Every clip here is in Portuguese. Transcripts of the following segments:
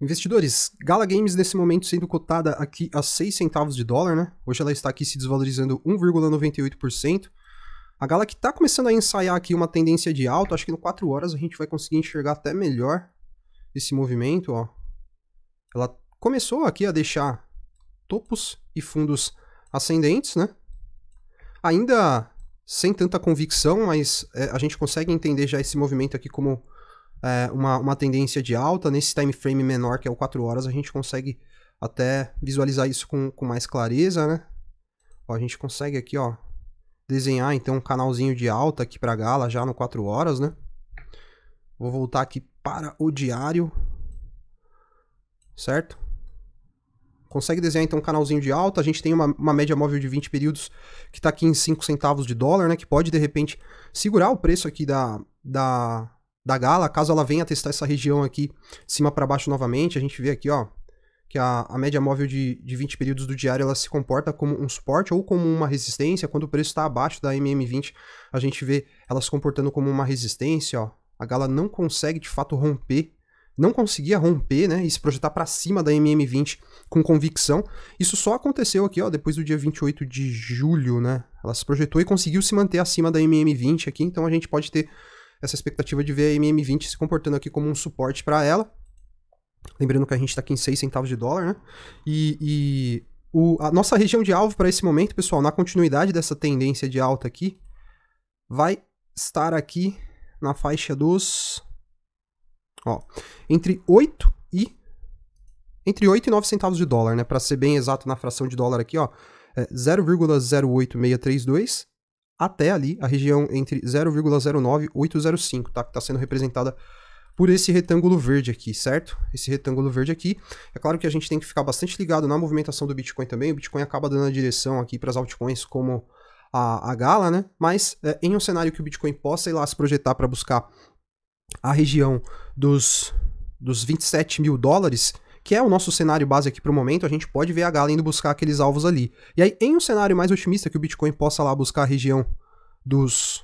Investidores, Gala Games nesse momento sendo cotada aqui a 6 centavos de dólar, né? Hoje ela está aqui se desvalorizando 1,98%. A Gala que está começando a ensaiar aqui uma tendência de alta, acho que no 4 horas a gente vai conseguir enxergar até melhor esse movimento, ó. Ela começou aqui a deixar topos e fundos ascendentes, né? Ainda sem tanta convicção, mas é, a gente consegue entender já esse movimento aqui como é, uma, uma tendência de alta. Nesse time frame menor, que é o 4 horas, a gente consegue até visualizar isso com, com mais clareza, né? Ó, a gente consegue aqui, ó, desenhar então um canalzinho de alta aqui para Gala já no 4 horas, né? Vou voltar aqui para o diário, certo? Consegue desenhar então um canalzinho de alta, a gente tem uma, uma média móvel de 20 períodos que está aqui em 5 centavos de dólar, né? Que pode de repente segurar o preço aqui da, da, da Gala, caso ela venha testar essa região aqui de cima para baixo novamente, a gente vê aqui, ó, que a, a média móvel de, de 20 períodos do diário ela se comporta como um suporte ou como uma resistência. Quando o preço está abaixo da MM20, a gente vê ela se comportando como uma resistência. Ó. A Gala não consegue de fato romper, não conseguia romper né, e se projetar para cima da MM20 com convicção. Isso só aconteceu aqui ó, depois do dia 28 de julho. Né? Ela se projetou e conseguiu se manter acima da MM20 aqui, então a gente pode ter essa expectativa de ver a MM20 se comportando aqui como um suporte para ela. Lembrando que a gente está aqui em 6 centavos de dólar, né? E, e o, a nossa região de alvo para esse momento, pessoal, na continuidade dessa tendência de alta aqui, vai estar aqui na faixa dos. Ó, entre 8 e. Entre 8 e 9 centavos de dólar, né? Para ser bem exato na fração de dólar aqui, ó. É 0,08632 até ali a região entre 0,09805, tá? Que está sendo representada por esse retângulo verde aqui, certo? Esse retângulo verde aqui. É claro que a gente tem que ficar bastante ligado na movimentação do Bitcoin também. O Bitcoin acaba dando a direção aqui para as altcoins como a, a Gala, né? Mas é, em um cenário que o Bitcoin possa ir lá se projetar para buscar a região dos, dos 27 mil dólares, que é o nosso cenário base aqui para o momento, a gente pode ver a galinha indo buscar aqueles alvos ali. E aí, em um cenário mais otimista, que o Bitcoin possa lá buscar a região dos,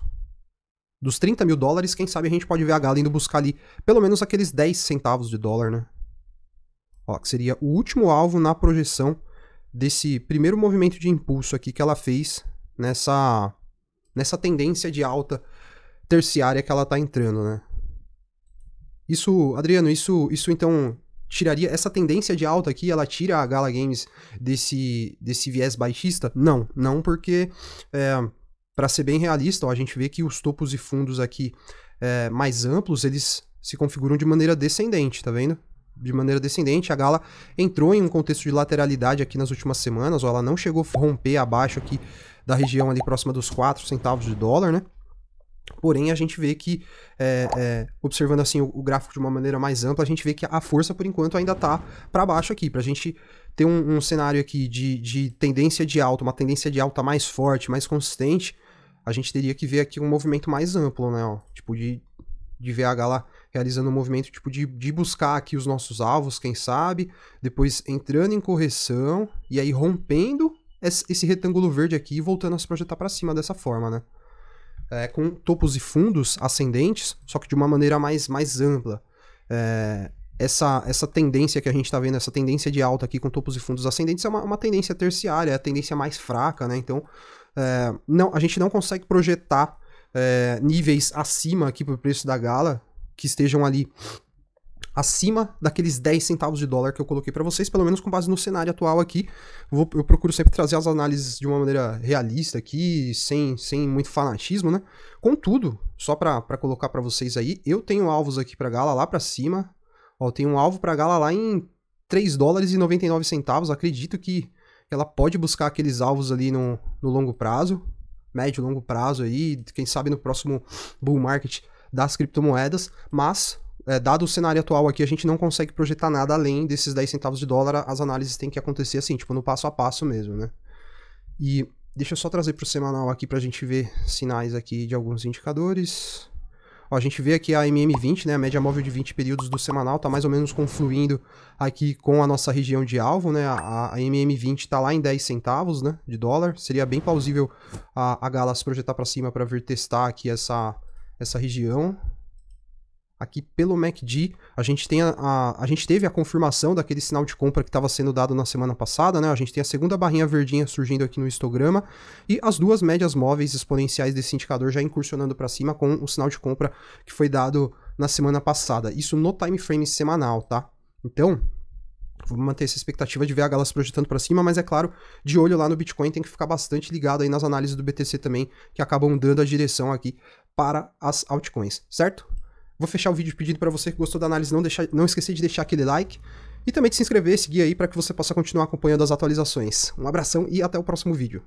dos 30 mil dólares, quem sabe a gente pode ver a galinha indo buscar ali pelo menos aqueles 10 centavos de dólar, né? Ó, que seria o último alvo na projeção desse primeiro movimento de impulso aqui que ela fez nessa, nessa tendência de alta terciária que ela está entrando, né? Isso, Adriano, isso, isso então tiraria essa tendência de alta aqui, ela tira a Gala Games desse, desse viés baixista? Não, não porque, é, para ser bem realista, ó, a gente vê que os topos e fundos aqui é, mais amplos, eles se configuram de maneira descendente, tá vendo? de maneira descendente. A Gala entrou em um contexto de lateralidade aqui nas últimas semanas, ó, ela não chegou a romper abaixo aqui da região ali próxima dos 4 centavos de dólar, né? Porém, a gente vê que, é, é, observando assim o, o, gráfico de uma maneira mais ampla, a gente vê que a força, por enquanto, ainda está para baixo aqui. Para a gente ter um, um cenário aqui de, de tendência de alta, uma tendência de alta mais forte, mais consistente, a gente teria que ver aqui um movimento mais amplo, né? Ó, tipo de, de VH lá realizando um movimento tipo de, de buscar aqui os nossos alvos, quem sabe, depois entrando em correção e aí rompendo esse retângulo verde aqui e voltando a se projetar para cima dessa forma, né? é, com topos e fundos ascendentes, só que de uma maneira mais, mais ampla. É, essa, essa tendência que a gente está vendo, essa tendência de alta aqui com topos e fundos ascendentes, é uma, uma tendência terciária, é a tendência mais fraca, né? Então, é, não, a gente não consegue projetar é, níveis acima aqui para o preço da gala que estejam ali acima daqueles 10 centavos de dólar que eu coloquei para vocês, pelo menos com base no cenário atual aqui. Vou, eu procuro sempre trazer as análises de uma maneira realista aqui, sem, sem muito fanatismo, né? Contudo, só para colocar para vocês aí, eu tenho alvos aqui para Gala lá para cima. Ó, eu tenho um alvo para Gala lá em 3 dólares e 99 centavos. Acredito que ela pode buscar aqueles alvos ali no, no longo prazo, médio longo prazo aí, quem sabe no próximo bull market das criptomoedas, mas é, dado o cenário atual aqui, a gente não consegue projetar nada além desses 10 centavos de dólar. As análises têm que acontecer assim, tipo, no passo a passo mesmo, né? E deixa eu só trazer para o semanal aqui para a gente ver sinais aqui de alguns indicadores. Ó, a gente vê aqui a MM20, né, a média móvel de 20 períodos do semanal, está mais ou menos confluindo aqui com a nossa região de alvo, né, a, a MM20 está lá em 10 centavos, né, de dólar, seria bem plausível a, a Gala se projetar para cima para vir testar aqui essa, essa região, aqui pelo MACD, a gente, tem a, a, a, gente teve a confirmação daquele sinal de compra que estava sendo dado na semana passada, né? A gente tem a segunda barrinha verdinha surgindo aqui no histograma e as duas médias móveis exponenciais desse indicador já incursionando para cima com o sinal de compra que foi dado na semana passada. Isso no time frame semanal, tá? Então, Vamos manter essa expectativa de ver a Galas projetando para cima, mas é claro, de olho lá no Bitcoin, tem que ficar bastante ligado aí nas análises do BTC também, que acabam dando a direção aqui para as altcoins, certo? Vou fechar o vídeo pedindo para você que gostou da análise não, deixar, não esquecer de deixar aquele like e também de se inscrever, seguir aí para que você possa continuar acompanhando as atualizações. Um abração e até o próximo vídeo.